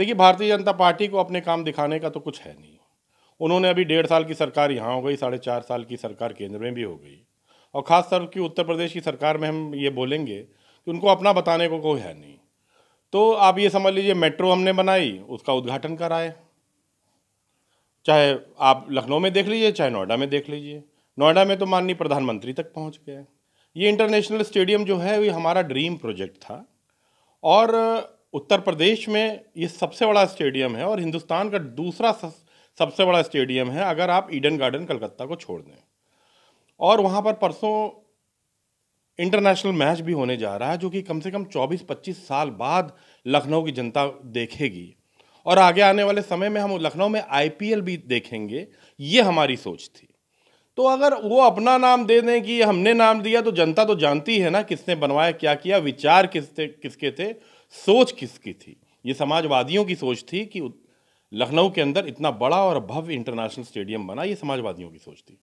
देखिए भारतीय जनता पार्टी को अपने काम दिखाने का तो कुछ है नहीं उन्होंने अभी डेढ़ साल की सरकार यहाँ हो गई साढ़े चार साल की सरकार केंद्र में भी हो गई और ख़ास तौर की उत्तर प्रदेश की सरकार में हम ये बोलेंगे कि उनको अपना बताने को कोई है नहीं तो आप ये समझ लीजिए मेट्रो हमने बनाई उसका उद्घाटन कराए चाहे आप लखनऊ में देख लीजिए चाहे नोएडा में देख लीजिए नोएडा में तो माननीय प्रधानमंत्री तक पहुंच गए ये इंटरनेशनल स्टेडियम जो है ये हमारा ड्रीम प्रोजेक्ट था और उत्तर प्रदेश में ये सबसे बड़ा स्टेडियम है और हिंदुस्तान का दूसरा सबसे बड़ा स्टेडियम है अगर आप ईडन गार्डन कलकत्ता को छोड़ दें और वहाँ पर परसों इंटरनेशनल मैच भी होने जा रहा है जो कि कम से कम 24-25 साल बाद लखनऊ की जनता देखेगी और आगे आने वाले समय में हम लखनऊ में आई भी देखेंगे ये हमारी सोच थी तो अगर वो अपना नाम दे दें कि हमने नाम दिया तो जनता तो जानती है ना किसने बनवाया क्या किया विचार किसते किसके थे सोच किसकी थी ये समाजवादियों की सोच थी कि लखनऊ के अंदर इतना बड़ा और भव्य इंटरनेशनल स्टेडियम बना ये समाजवादियों की सोच थी